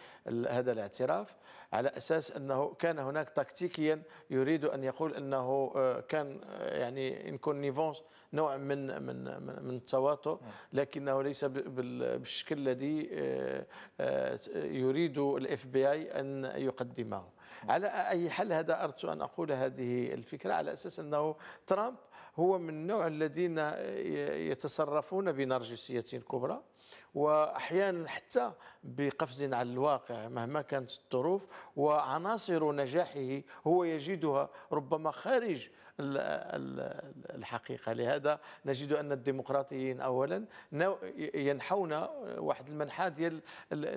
هذا الاعتراف على اساس انه كان هناك تكتيكيا يريد ان يقول انه آه، كان آه، يعني ان كونيفونس نوع من من من التواطؤ لكنه ليس بالشكل الذي آه، يريد الاف بي اي ان يقدمه على أي حال هذا أردت أن أقول هذه الفكرة على أساس أنه ترامب هو من النوع الذين يتصرفون بنرجسية كبرى وأحيانا حتى بقفز على الواقع مهما كانت الظروف وعناصر نجاحه هو يجدها ربما خارج الحقيقة لهذا نجد أن الديمقراطيين أولا ينحون واحد المنحى ديال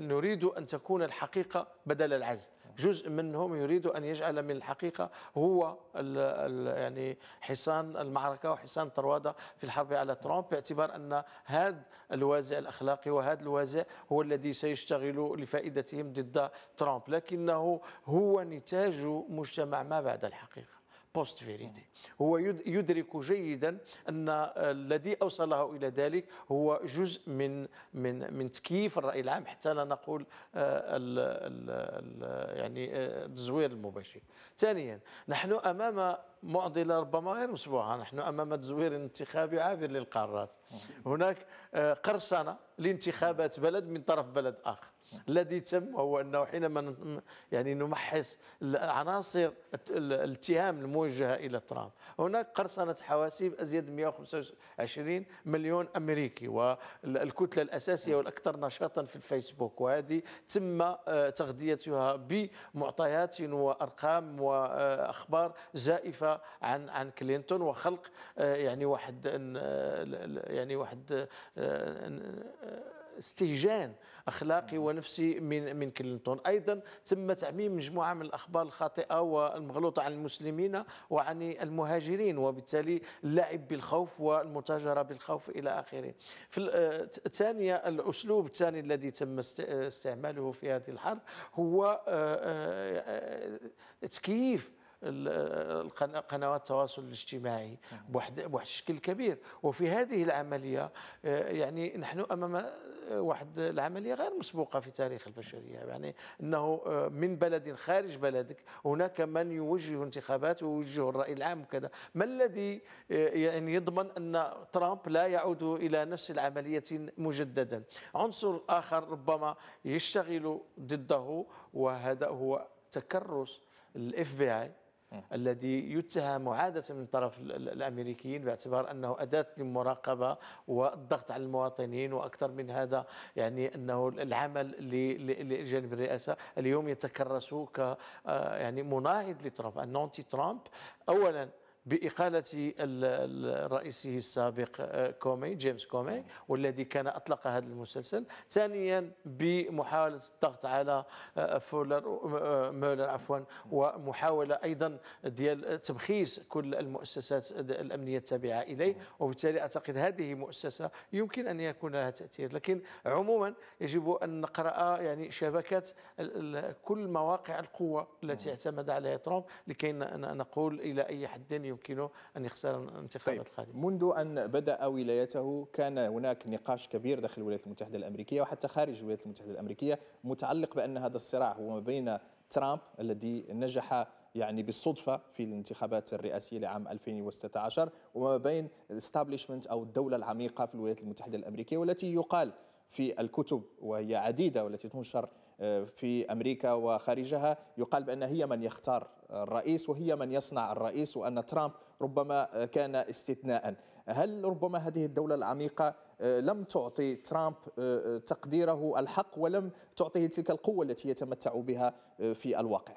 نريد أن تكون الحقيقة بدل العزل جزء منهم يريد أن يجعل من الحقيقة هو الـ الـ يعني حصان المعركة وحصان طروادة في الحرب على ترامب باعتبار أن هذا الوازع الأخلاقي وهذا الوازع هو الذي سيشتغل لفائدتهم ضد ترامب لكنه هو نتاج مجتمع ما بعد الحقيقة بوست فيريتي هو يدرك جيدا أن الذي أوصله إلى ذلك هو جزء من من من تكييف الرأي العام حتى لا نقول الـ آه، الـ يعني آه، التزوير المباشر ثانيا نحن أمام معضله ربما غير مسبوقه نحن امام تزوير انتخابي عابر للقارات هناك آه، قرصنه لانتخابات بلد من طرف بلد اخر الذي تم هو انه حينما يعني نمحص عناصر الاتهام الموجهه الى ترامب هناك قرصنه حواسيب ازيد 125 مليون امريكي والكتله الاساسيه والاكثر نشاطا في الفيسبوك وهذه تم آه، تغذيتها بمعطيات وارقام واخبار زائفه عن عن كلينتون وخلق آه، يعني واحد آه، يعني واحد استهجان اخلاقي نعم. ونفسي من من كلينتون ايضا تم تعميم مجموعه من الاخبار الخاطئه والمغلوطه عن المسلمين وعن المهاجرين وبالتالي اللعب بالخوف والمتاجره بالخوف الى اخره الثانيه الاسلوب الثاني الذي تم استعماله في هذه الحرب هو آه، آه، آه، تكييف قنوات التواصل الاجتماعي بواحد بواحد الشكل كبير وفي هذه العمليه آه، يعني نحن امام آه، واحد العمليه غير مسبوقه في تاريخ البشريه يعني انه آه، من بلد خارج بلدك هناك من يوجه انتخابات ويوجه الراي العام وكذا ما الذي يعني يضمن ان ترامب لا يعود الى نفس العمليه مجددا عنصر اخر ربما يشتغل ضده وهذا هو تكرس الاف بي اي الذي يتهم عادة من طرف الأمريكيين باعتبار أنه أداة للمراقبة والضغط على المواطنين وأكثر من هذا يعني أنه العمل لجانب الرئاسة اليوم يتكرس ك آه، يعني مناهض لترامب النونتي ترامب أولا بإقالة الرئيس السابق آه، كومي جيمس كومي نعم. والذي كان أطلق هذا المسلسل ثانيا بمحاولة الضغط على آه، فولر آه، مولر عفوا نعم. ومحاولة أيضا ديال تبخيس كل المؤسسات الأمنية التابعة إليه نعم. وبالتالي أعتقد هذه مؤسسة يمكن أن يكون لها تأثير لكن عموما يجب أن نقرأ يعني شبكات كل مواقع القوة التي اعتمد عليها ترامب لكي نقول إلى أي حد يمكنه أن يخسر الانتخابات طيب القادمة منذ أن بدأ ولايته كان هناك نقاش كبير داخل الولايات المتحدة الأمريكية وحتى خارج الولايات المتحدة الأمريكية متعلق بأن هذا الصراع هو ما بين ترامب الذي نجح يعني بالصدفة في الانتخابات الرئاسية لعام 2016 وما بين الاستابليشمنت أو الدولة العميقة في الولايات المتحدة الأمريكية والتي يقال في الكتب وهي عديدة والتي تنشر في امريكا وخارجها يقال بان هي من يختار الرئيس وهي من يصنع الرئيس وان ترامب ربما كان استثناء هل ربما هذه الدوله العميقه آه، لم تعطي ترامب آه، آه، تقديره الحق ولم تعطيه تلك القوه التي يتمتع بها في الواقع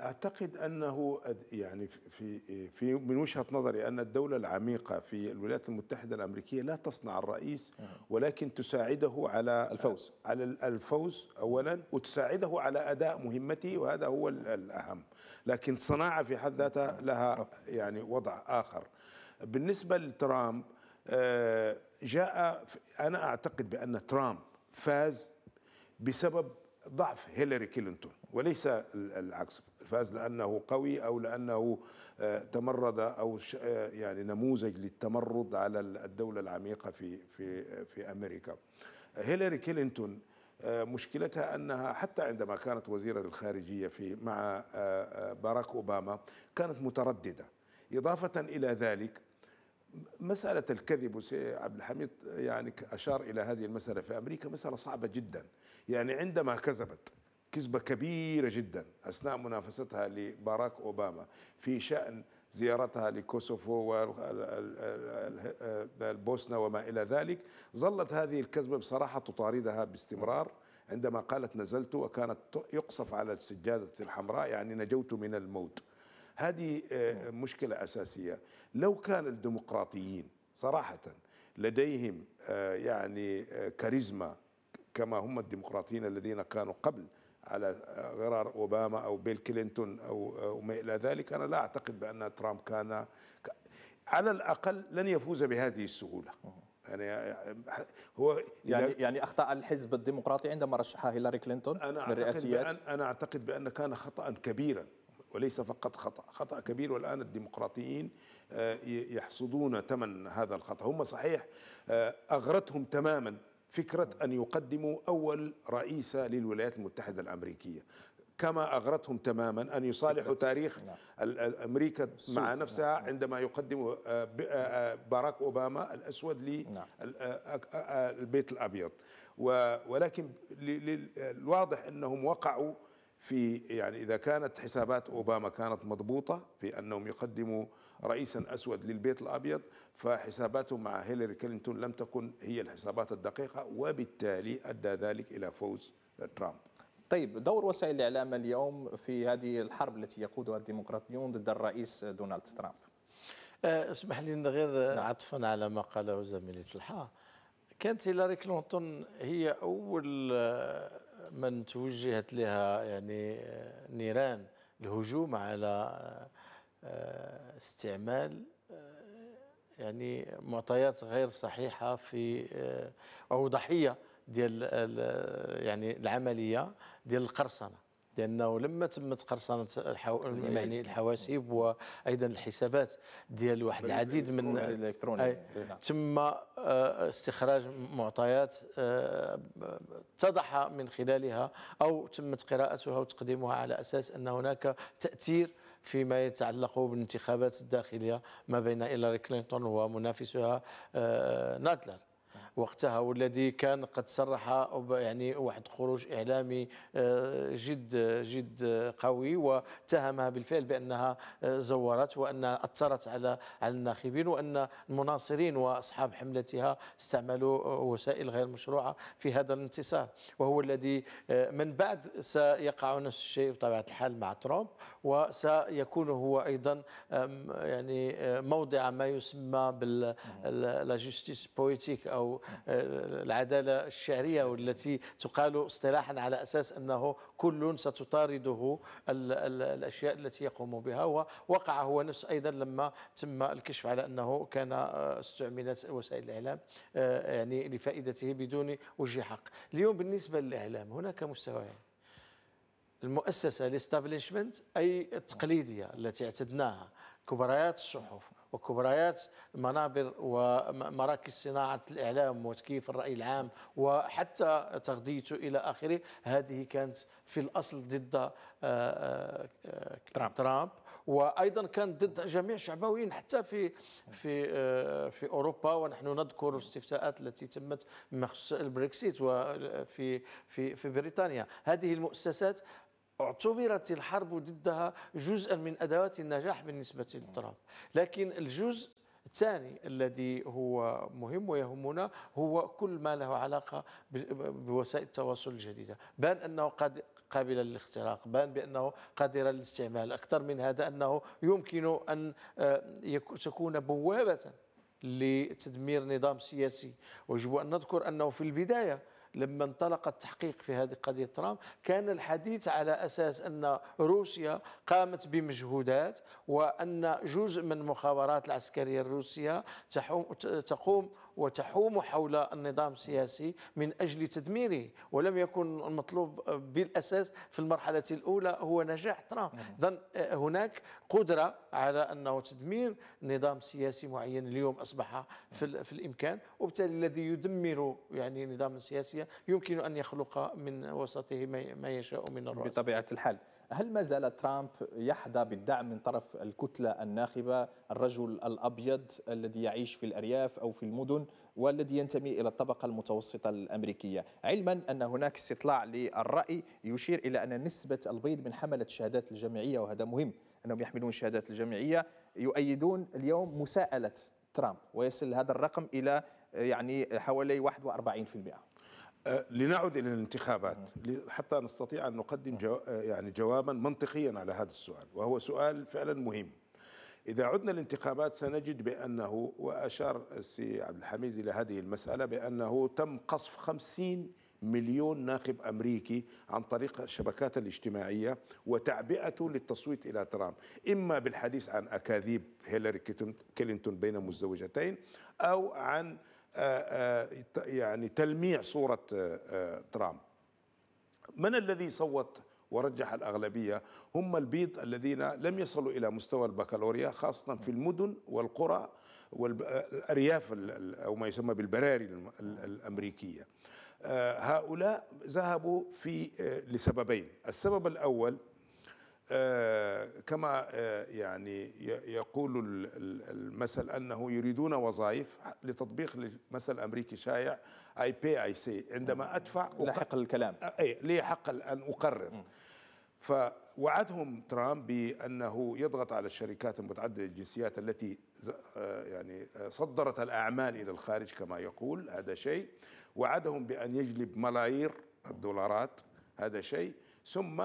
اعتقد انه يعني في في من وجهه نظري ان الدوله العميقه في الولايات المتحده الامريكيه لا تصنع الرئيس نعم. ولكن تساعده على الفوز على الفوز اولا وتساعده على اداء مهمته وهذا هو الاهم لكن صناعه في حد ذاتها نعم. لها يعني وضع اخر بالنسبه لترامب آه، جاء انا اعتقد بان ترامب فاز بسبب ضعف هيلاري كلينتون وليس العكس فاز لانه قوي او لانه آه، تمرد او آه، يعني نموذج للتمرد على الدوله العميقه في في آه، في امريكا هيلاري كلينتون مشكلتها انها حتى عندما كانت وزيره للخارجيه في مع باراك اوباما كانت متردده اضافه الى ذلك مسألة الكذب عبد الحميد يعني أشار إلى هذه المسألة في أمريكا مسألة صعبة جدا يعني عندما كذبت كذبة كبيرة جدا أثناء منافستها لباراك أوباما في شأن زيارتها لكوسوفو والبوسنة وما إلى ذلك ظلت هذه الكذبة بصراحة تطاردها باستمرار عندما قالت نزلت وكانت يقصف على السجادة الحمراء يعني نجوت من الموت هذه آه، مشكلة أساسية لو كان الديمقراطيين صراحة لديهم آه، يعني آه، كاريزما كما هم الديمقراطيين الذين كانوا قبل على غرار أوباما أو بيل كلينتون أو ما إلى ذلك أنا لا أعتقد بأن ترامب كان على الأقل لن يفوز بهذه السهولة يعني هو يعني يعني اخطا الحزب الديمقراطي عندما رشحها هيلاري كلينتون للرئاسيات انا اعتقد بان كان خطا كبيرا وليس فقط خطأ خطأ كبير والآن الديمقراطيين آه، يحصدون ثمن هذا الخطأ هم صحيح آه، أغرتهم تماما فكرة أن يقدموا أول رئيسة للولايات المتحدة الأمريكية كما أغرتهم تماما أن يصالحوا تاريخ نعم. أمريكا مع نفسها نعم. عندما يقدم آه، باراك أوباما الأسود للبيت نعم. الأبيض ولكن الواضح أنهم وقعوا في يعني إذا كانت حسابات أوباما كانت مضبوطة في أنهم يقدموا رئيسا أسود للبيت الأبيض فحساباته مع هيلاري كلينتون لم تكن هي الحسابات الدقيقة وبالتالي أدى ذلك إلى فوز ترامب طيب دور وسائل الإعلام اليوم في هذه الحرب التي يقودها الديمقراطيون ضد الرئيس دونالد ترامب أه، اسمح لي غير نعم. عطفا على ما قاله زميلي طلحه كانت هيلاري كلينتون هي أول من توجهت لها يعني آه، نيران الهجوم على آه، آه، استعمال يعني معطيات غير صحيحه في او ضحيه ديال يعني العمليه ديال القرصنه لانه لما تمت قرصنه يعني الحواسيب وايضا الحسابات ديال واحد العديد من الالكتروني نعم. تم آه، استخراج معطيات آه، اتضح من خلالها او تمت قراءتها وتقديمها على اساس ان هناك تاثير فيما يتعلق بالانتخابات الداخليه ما بين هيلاري كلينتون ومنافسها آه، نادلر وقتها والذي كان قد صرح يعني واحد خروج اعلامي آه، جد جد قوي واتهمها بالفعل بانها آه، زورت وانها اثرت على على الناخبين وان المناصرين واصحاب حملتها استعملوا آه، وسائل غير مشروعه في هذا الانتصار وهو الذي من بعد سيقع نفس الشيء بطبيعه الحال مع ترامب وسيكون هو ايضا يعني موضع ما يسمى بال لا جوستيس بويتيك او العدالة الشعرية والتي تقال اصطلاحا على أساس أنه كل ستطارده الأشياء التي يقوم بها ووقع هو نفس أيضا لما تم الكشف على أنه كان استعملت وسائل الإعلام آه، يعني لفائدته بدون وجه حق اليوم بالنسبة للإعلام هناك مستويين المؤسسة الاستابليشمنت أي التقليدية التي اعتدناها كبريات الصحف وكبريات منابر ومراكز صناعة الإعلام وتكييف الرأي العام وحتى تغذيته إلى آخره هذه كانت في الأصل ضد آه، آه، ترامب. ترامب وأيضا كانت ضد جميع الشعبويين حتى في في آه، في أوروبا ونحن نذكر الاستفتاءات التي تمت بخصوص البريكسيت وفي في في بريطانيا هذه المؤسسات اعتبرت الحرب ضدها جزءا من ادوات النجاح بالنسبه لترامب لكن الجزء الثاني الذي هو مهم ويهمنا هو كل ما له علاقه بوسائل التواصل الجديده بان انه قد قابلة للاختراق بان بأنه قادر للاستعمال أكثر من هذا أنه يمكن أن آه، تكون بوابة لتدمير نظام سياسي ويجب أن نذكر أنه في البداية لما انطلق التحقيق في هذه قضية ترامب كان الحديث على أساس أن روسيا قامت بمجهودات وأن جزء من المخابرات العسكرية الروسية تقوم وتحوم حول النظام السياسي من أجل تدميره ولم يكن المطلوب بالأساس في المرحلة الأولى هو نجاح ترامب إذن آه، هناك قدرة على أنه تدمير نظام سياسي معين اليوم أصبح في, في الإمكان وبالتالي الذي يدمر يعني نظاما سياسيا يمكن أن يخلق من وسطه ما يشاء من الرؤساء بطبيعة الحال هل ما زال ترامب يحظى بالدعم من طرف الكتلة الناخبة الرجل الأبيض الذي يعيش في الأرياف أو في المدن والذي ينتمي إلى الطبقة المتوسطة الأمريكية علما أن هناك استطلاع للرأي يشير إلى أن نسبة البيض من حملة الشهادات الجامعية وهذا مهم أنهم يحملون الشهادات الجامعية يؤيدون اليوم مساءلة ترامب ويصل هذا الرقم إلى يعني حوالي 41% آه، لنعد الى الانتخابات حتى نستطيع ان نقدم آه، يعني جوابا منطقيا على هذا السؤال وهو سؤال فعلا مهم اذا عدنا الانتخابات سنجد بانه واشار السي عبد الحميد الى هذه المساله بانه تم قصف 50 مليون ناخب امريكي عن طريق الشبكات الاجتماعيه وتعبئته للتصويت الى ترامب، اما بالحديث عن اكاذيب هيلاري كلينتون بين مزدوجتين او عن آه، آه، يعني تلميع صورة آه، ترامب من الذي صوت ورجح الأغلبية هم البيض الذين لم يصلوا إلى مستوى البكالوريا خاصة في المدن والقرى والأرياف أو ما يسمى بالبراري الأمريكية هؤلاء ذهبوا في لسببين السبب الأول آه، كما آه، يعني يقول المثل انه يريدون وظائف لتطبيق المثل الامريكي شائع اي بي اي سي عندما ادفع لحق الكلام آه، اي لي حق ان اقرر فوعدهم ترامب بانه يضغط على الشركات المتعدده الجنسيات التي يعني صدرت الاعمال الى الخارج كما يقول هذا شيء وعدهم بان يجلب ملايير الدولارات هذا شيء ثم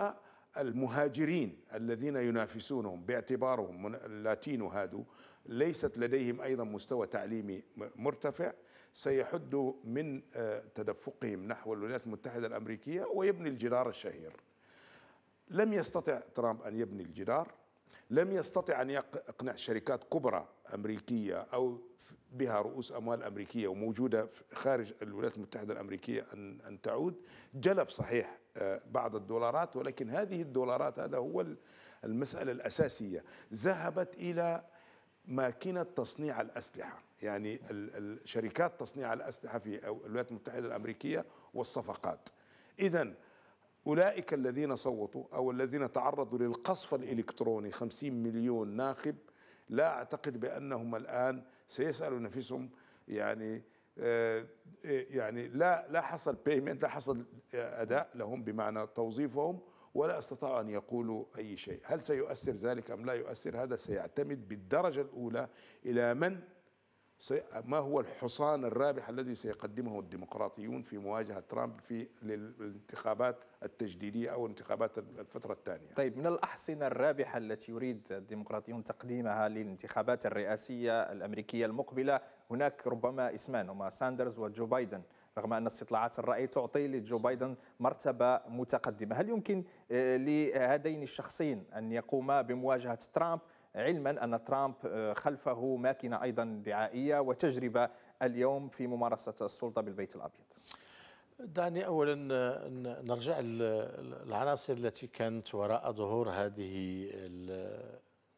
المهاجرين الذين ينافسونهم باعتبارهم من اللاتينو هادو ليست لديهم أيضا مستوى تعليمي مرتفع سيحد من آه، تدفقهم نحو الولايات المتحدة الأمريكية ويبني الجدار الشهير لم يستطع ترامب أن يبني الجدار لم يستطع أن يقنع شركات كبرى أمريكية أو بها رؤوس أموال أمريكية وموجودة خارج الولايات المتحدة الأمريكية أن تعود جلب صحيح آه، بعض الدولارات ولكن هذه الدولارات هذا هو المسألة الأساسية ذهبت إلى ماكينة تصنيع الأسلحة يعني شركات تصنيع الأسلحة في الولايات المتحدة الأمريكية والصفقات إذا أولئك الذين صوتوا أو الذين تعرضوا للقصف الإلكتروني 50 مليون ناخب لا أعتقد بأنهم الآن سيسألوا نفسهم يعني آه، يعني لا لا حصل بيمنت لا حصل اداء لهم بمعنى توظيفهم ولا استطاعوا ان يقولوا اي شيء، هل سيؤثر ذلك ام لا يؤثر؟ هذا سيعتمد بالدرجه الاولى الى من ما هو الحصان الرابح الذي سيقدمه الديمقراطيون في مواجهة ترامب في الانتخابات التجديدية أو انتخابات الفترة الثانية طيب من الأحصنة الرابحة التي يريد الديمقراطيون تقديمها للانتخابات الرئاسية الأمريكية المقبلة هناك ربما اسمان هما ساندرز وجو بايدن رغم أن استطلاعات الرأي تعطي لجو بايدن مرتبة متقدمة هل يمكن آه، لهذين الشخصين أن يقوما بمواجهة ترامب علما أن ترامب آه، خلفه ماكينة أيضا دعائية وتجربة اليوم في ممارسة السلطة بالبيت الأبيض دعني اولا آه، نرجع للعناصر التي كانت وراء ظهور هذه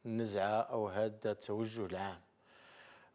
النزعه او هذا التوجه العام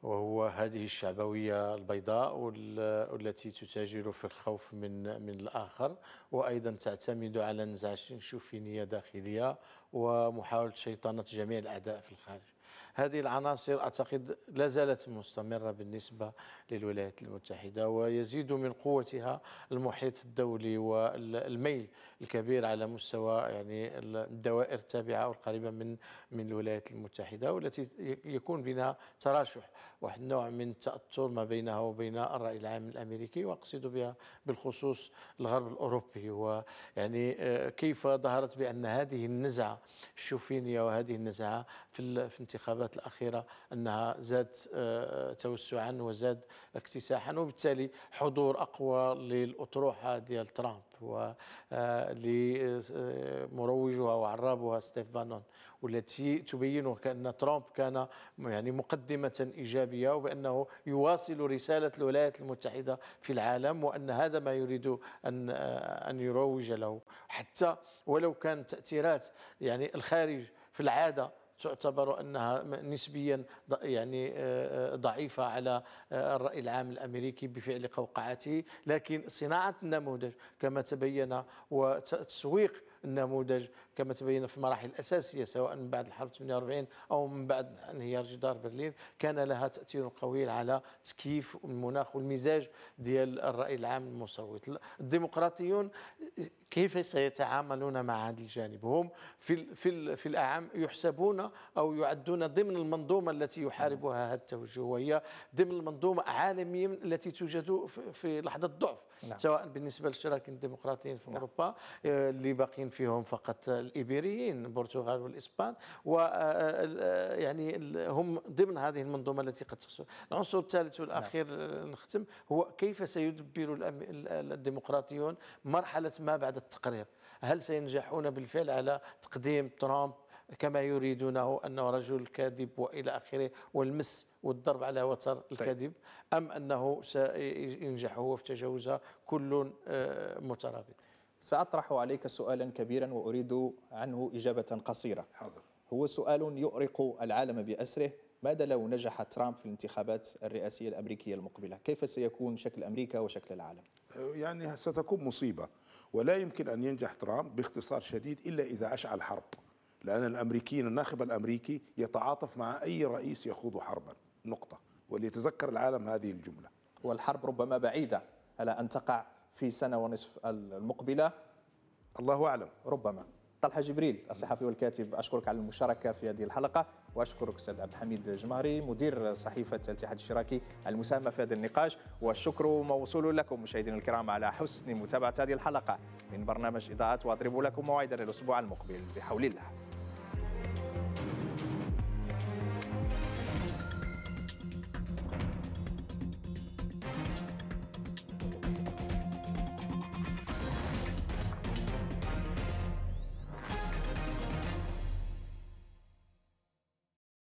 وهو هذه الشعبوية البيضاء والتي تتاجر في الخوف من من الآخر وأيضا تعتمد على نزعة شوفينية داخلية ومحاولة شيطنة جميع الأعداء في الخارج هذه العناصر أعتقد لا زالت مستمرة بالنسبة للولايات المتحدة ويزيد من قوتها المحيط الدولي والميل الكبير على مستوى يعني الدوائر التابعة أو القريبة من من الولايات المتحدة والتي يكون بينها تراشح واحد النوع من التأثر ما بينها وبين الرأي العام الأمريكي وأقصد بها بالخصوص الغرب الأوروبي ويعني آه، كيف ظهرت بأن هذه النزعة الشوفينية وهذه النزعة في الانتخابات الفترات الأخيرة أنها زادت آه، توسعا وزاد اكتساحا وبالتالي حضور أقوى للأطروحة ديال ترامب ولمروجها آه، وعرابها ستيف بانون والتي تبين كأن ترامب كان يعني مقدمة إيجابية وبأنه يواصل رسالة الولايات المتحدة في العالم وأن هذا ما يريد أن آه، أن يروج له حتى ولو كان تأثيرات يعني الخارج في العاده تعتبر انها نسبيا يعني آه، آه، ضعيفه على آه، الراي العام الامريكي بفعل قوقعته لكن صناعه النموذج كما تبين وتسويق النموذج كما تبين في المراحل الأساسية سواء من بعد الحرب 48 أو من بعد انهيار جدار برلين كان لها تأثير قوي على تكييف المناخ والمزاج ديال الرأي العام المصوت الديمقراطيون كيف سيتعاملون مع هذا الجانب هم في في في الاعم يحسبون او يعدون ضمن المنظومه التي يحاربها هذا التوجه وهي ضمن المنظومه عالميا التي توجد في لحظه ضعف نعم. سواء بالنسبه للشراكين الديمقراطيين في نعم. اوروبا آه، اللي باقيين فيهم فقط الإيبيريين البرتغال والإسبان و آه، آه، آه، يعني هم ضمن هذه المنظومة التي قد تخسر العنصر الثالث والأخير نعم. نختم هو كيف سيدبر الديمقراطيون مرحلة ما بعد التقرير هل سينجحون بالفعل على تقديم ترامب كما يريدونه انه رجل كاذب والى اخره والمس والضرب على وتر طيب. الكذب ام انه سينجح هو في تجاوزها كل مترابط سأطرح عليك سؤالا كبيرا وأريد عنه إجابة قصيرة حاضر هو سؤال يؤرق العالم بأسره ماذا لو نجح ترامب في الانتخابات الرئاسية الأمريكية المقبلة كيف سيكون شكل أمريكا وشكل العالم أه، يعني ستكون مصيبة ولا يمكن أن ينجح ترامب باختصار شديد إلا إذا أشعل حرب لأن الأمريكيين الناخب الأمريكي يتعاطف مع أي رئيس يخوض حربا نقطة وليتذكر العالم هذه الجملة والحرب ربما بعيدة على أن تقع في سنة ونصف المقبلة الله أعلم ربما طلحة جبريل الصحفي والكاتب أشكرك على المشاركة في هذه الحلقة وأشكرك أستاذ عبد الحميد جمهري مدير صحيفة الاتحاد الاشتراكي المساهمة في هذا النقاش والشكر موصول لكم مشاهدينا الكرام على حسن متابعة هذه الحلقة من برنامج إضاءات وأضرب لكم موعدا الأسبوع المقبل بحول الله